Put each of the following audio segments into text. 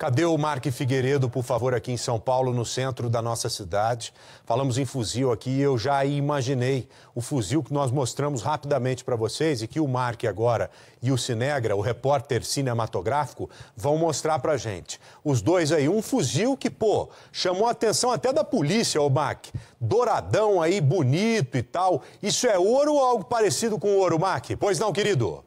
Cadê o Mark Figueiredo, por favor, aqui em São Paulo, no centro da nossa cidade? Falamos em fuzil aqui e eu já imaginei o fuzil que nós mostramos rapidamente para vocês e que o Mark agora e o Cinegra, o repórter cinematográfico, vão mostrar para gente. Os dois aí, um fuzil que, pô, chamou a atenção até da polícia, o Mark. Douradão aí, bonito e tal. Isso é ouro ou algo parecido com ouro, Mark? Pois não, querido?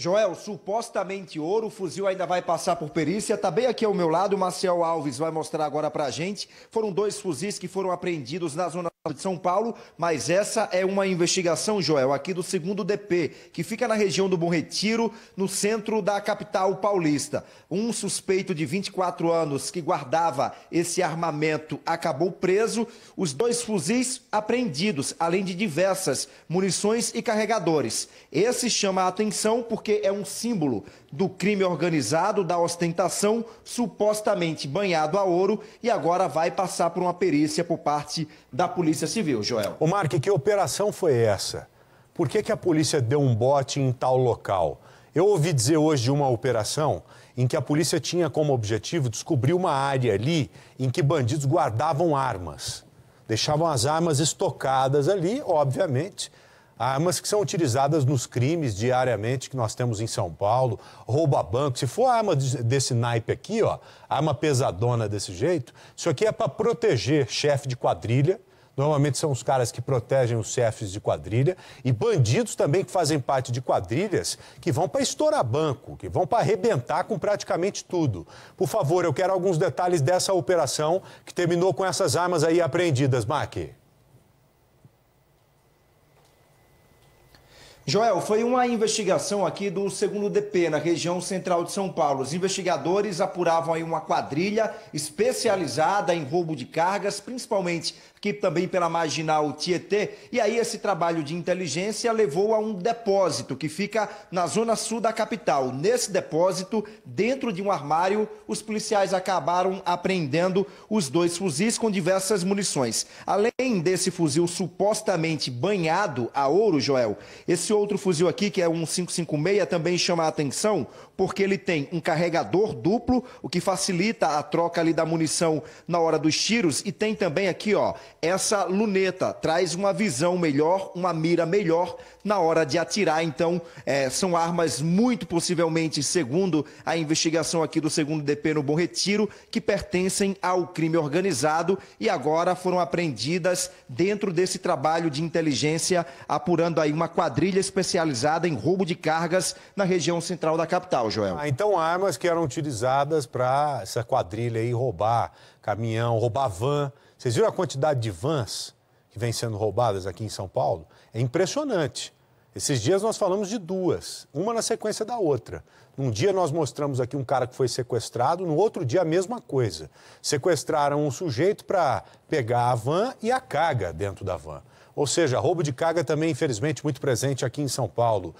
Joel, supostamente ouro, o fuzil ainda vai passar por perícia. Está bem aqui ao meu lado, o Marcel Alves vai mostrar agora para gente. Foram dois fuzis que foram apreendidos na zona estado de São Paulo, mas essa é uma investigação, Joel, aqui do segundo DP, que fica na região do Bom Retiro, no centro da capital paulista. Um suspeito de 24 anos que guardava esse armamento acabou preso, os dois fuzis apreendidos, além de diversas munições e carregadores. Esse chama a atenção porque é um símbolo do crime organizado, da ostentação, supostamente banhado a ouro e agora vai passar por uma perícia por parte da polícia Polícia Civil, Joel. O Mark, que operação foi essa? Por que, que a polícia deu um bote em tal local? Eu ouvi dizer hoje de uma operação em que a polícia tinha como objetivo descobrir uma área ali em que bandidos guardavam armas. Deixavam as armas estocadas ali, obviamente, armas que são utilizadas nos crimes diariamente que nós temos em São Paulo, rouba banco. Se for arma desse naipe aqui, ó, arma pesadona desse jeito, isso aqui é para proteger chefe de quadrilha, Normalmente são os caras que protegem os chefes de quadrilha e bandidos também que fazem parte de quadrilhas que vão para estourar banco, que vão para arrebentar com praticamente tudo. Por favor, eu quero alguns detalhes dessa operação que terminou com essas armas aí apreendidas, Maqui. Joel, foi uma investigação aqui do segundo DP na região central de São Paulo. Os investigadores apuravam aí uma quadrilha especializada em roubo de cargas, principalmente aqui também pela marginal Tietê. E aí esse trabalho de inteligência levou a um depósito que fica na zona sul da capital. Nesse depósito, dentro de um armário, os policiais acabaram apreendendo os dois fuzis com diversas munições. Além desse fuzil supostamente banhado a ouro, Joel, esse esse outro fuzil aqui, que é um 556, também chama a atenção porque ele tem um carregador duplo, o que facilita a troca ali da munição na hora dos tiros e tem também aqui, ó, essa luneta, traz uma visão melhor, uma mira melhor na hora de atirar. Então, é, são armas muito possivelmente, segundo a investigação aqui do segundo DP no Bom Retiro, que pertencem ao crime organizado e agora foram apreendidas dentro desse trabalho de inteligência apurando aí uma quadrilha quadrilha especializada em roubo de cargas na região central da capital, Joel. Ah, então armas que eram utilizadas para essa quadrilha aí roubar caminhão, roubar van. Vocês viram a quantidade de vans que vem sendo roubadas aqui em São Paulo? É impressionante. Esses dias nós falamos de duas, uma na sequência da outra. Num dia nós mostramos aqui um cara que foi sequestrado, no outro dia a mesma coisa. Sequestraram um sujeito para pegar a van e a carga dentro da van. Ou seja, roubo de carga também, infelizmente, muito presente aqui em São Paulo.